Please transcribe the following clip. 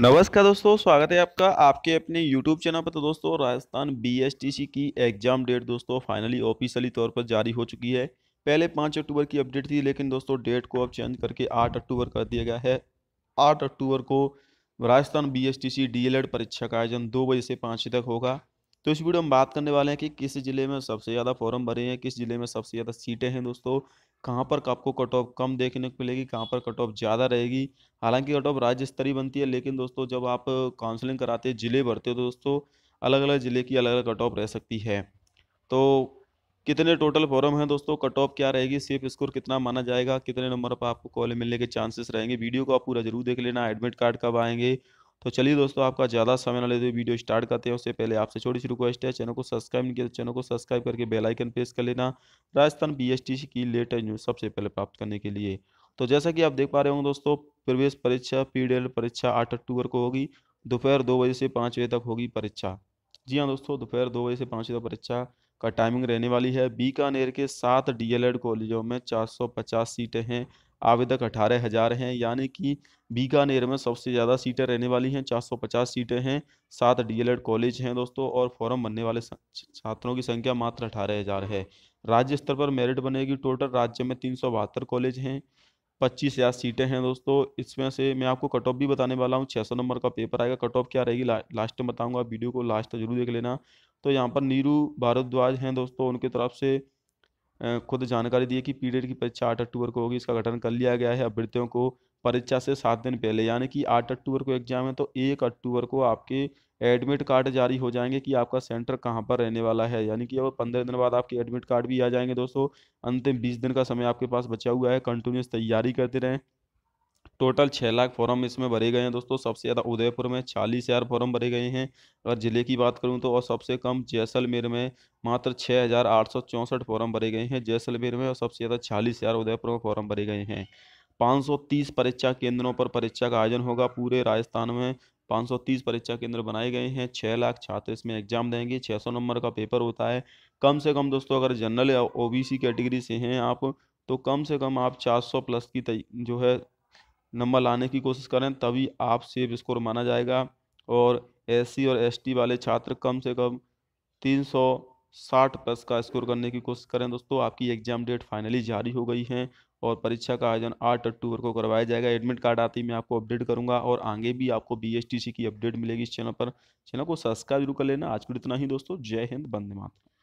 नमस्कार दोस्तों स्वागत है आपका आपके अपने YouTube चैनल पर तो दोस्तों राजस्थान बी की एग्जाम डेट दोस्तों फाइनली ऑफिशियली तौर पर जारी हो चुकी है पहले पाँच अक्टूबर की अपडेट थी लेकिन दोस्तों डेट को अब चेंज करके आठ अक्टूबर कर दिया गया है आठ अक्टूबर को राजस्थान बी एस e परीक्षा का आयोजन दो बजे से पाँच तक होगा तो इस वीडियो में बात करने वाले हैं कि किस ज़िले में सबसे ज़्यादा फॉर्म भरे हैं किस ज़िले में सबसे ज़्यादा सीटें हैं दोस्तों कहाँ पर आपको कट ऑफ कम देखने को मिलेगी कहाँ पर कट ऑफ ज़्यादा रहेगी हालांकि कट ऑफ राज्य स्तरीय बनती है लेकिन दोस्तों जब आप काउंसलिंग कराते ज़िले भरते हो तो दोस्तों अलग अलग ज़िले की अलग अलग कट ऑफ रह सकती है तो कितने टोटल फॉर्म हैं दोस्तों कट ऑफ क्या रहेगी सेफ स्कोर कितना माना जाएगा कितने नंबर पर आपको कॉलेज मिलने के चांसेस रहेंगे वीडियो को आप पूरा जरूर देख लेना एडमिट कार्ड कब आएंगे तो चलिए दोस्तों आपका ज़्यादा समय ना लेते तो हुए वीडियो स्टार्ट करते हैं उससे पहले आपसे छोटी सी रिक्वेस्ट है चैनल को सब्सक्राइब नहीं किया तो चैनल को सब्सक्राइब करके बेलाइकन प्रेस कर लेना राजस्थान बी की लेटेस्ट न्यूज़ सबसे पहले प्राप्त करने के लिए तो जैसा कि आप देख पा रहे होंगे दोस्तों प्रवेश परीक्षा पी परीक्षा आठ अक्टूबर को होगी दोपहर दो बजे से पाँच बजे तक होगी परीक्षा जी हाँ दोस्तों दोपहर दो बजे से पाँच बजे तक परीक्षा का टाइमिंग रहने वाली है बीकानेर के सात डीएलएड कॉलेजों में चार सीटें हैं आवेदक अठारह हज़ार हैं यानी कि बीकानेर में सबसे ज़्यादा सीटें रहने वाली हैं 450 सीटें हैं सात डीएलएड कॉलेज हैं दोस्तों और फॉर्म बनने वाले छात्रों की संख्या मात्र अठारह हज़ार है राज्य स्तर पर मेरिट बनेगी टोटल राज्य में तीन कॉलेज हैं पच्चीस हज़ार सीटें हैं दोस्तों इसमें से मैं आपको कट ऑफ भी बताने वाला हूँ छः सौ नंबर का पेपर आएगा कट ऑफ क्या रहेगी ला, लास्ट में बताऊँगा वीडियो को लास्ट जरूर देख लेना तो यहाँ पर नीरू भारद्वाज हैं दोस्तों उनके तरफ से खुद जानकारी दी है कि पीरियड की परीक्षा आठ अक्टूबर को होगी इसका गठन कर लिया गया है अभ्यर्थियों को परीक्षा से सात दिन पहले यानी कि आठ अक्टूबर को एग्जाम है तो एक अक्टूबर को आपके एडमिट कार्ड जारी हो जाएंगे कि आपका सेंटर कहाँ पर रहने वाला है यानी कि अब पंद्रह दिन बाद आपके एडमिट कार्ड भी आ जाएंगे दोस्तों अंतिम बीस दिन का समय आपके पास बचा हुआ है कंटिन्यूस तैयारी करते रहें टोटल छः लाख फॉर्म इसमें भरे गए हैं दोस्तों सबसे ज़्यादा उदयपुर में चालीस हज़ार फॉर्म भरे गए हैं अगर ज़िले की बात करूँ तो और सबसे कम जैसलमेर में मात्र छः हज़ार आठ सौ चौंसठ फॉर्म भरे गए हैं जैसलमेर में और सबसे ज़्यादा चालीस हज़ार उदयपुर में फॉर्म भरे गए हैं तीस परीक्षा केंद्रों पर परीक्षा का आयोजन होगा पूरे राजस्थान में 530 परीक्षा केंद्र बनाए गए हैं छः लाख छात्र इसमें एग्जाम देंगे 600 नंबर का पेपर होता है कम से कम दोस्तों अगर जनरल या ओबीसी कैटेगरी से हैं आप तो कम से कम आप 400 प्लस की जो है नंबर लाने की कोशिश करें तभी आप सेफ स्कोर माना जाएगा और एस और एस वाले छात्र कम से कम तीन साठ प्लस का स्कोर करने की कोशिश करें दोस्तों आपकी एग्जाम डेट फाइनली जारी हो गई है और परीक्षा का आयोजन आठ अक्टूबर को करवाया जाएगा एडमिट कार्ड आते ही मैं आपको अपडेट करूंगा और आगे भी आपको बी की अपडेट मिलेगी इस चैनल पर चैनल को सब्सक्राइब जरूर कर लेना आज के इतना ही दोस्तों जय हिंद बंदे मातरम